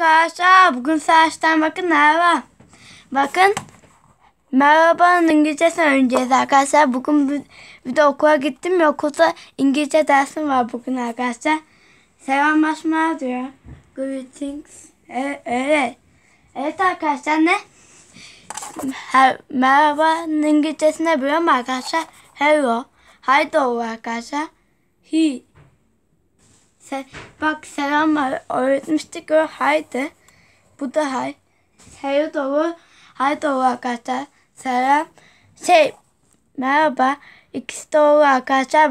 Arkadaşlar bugün saçtan bakın merhaba. Bakın merhabanın İngilizcesini öğreneceğiz arkadaşlar. Bugün bir, bir de okula gittim ya okulda İngilizce dersim var bugün arkadaşlar. Selamlaşma diyor. Greetings. Evet, öyle. Evet arkadaşlar ne? Her, merhabanın İngilizcesini biliyorum arkadaşlar. Hello. Hi doğru arkadaşlar. He. Se bak selam var. Öğretmiştik o haydi. Bu da hay. Hayır doğru. hay doğru arkadaşlar. Selam. Şey merhaba. İkisi doğru arkadaşlar.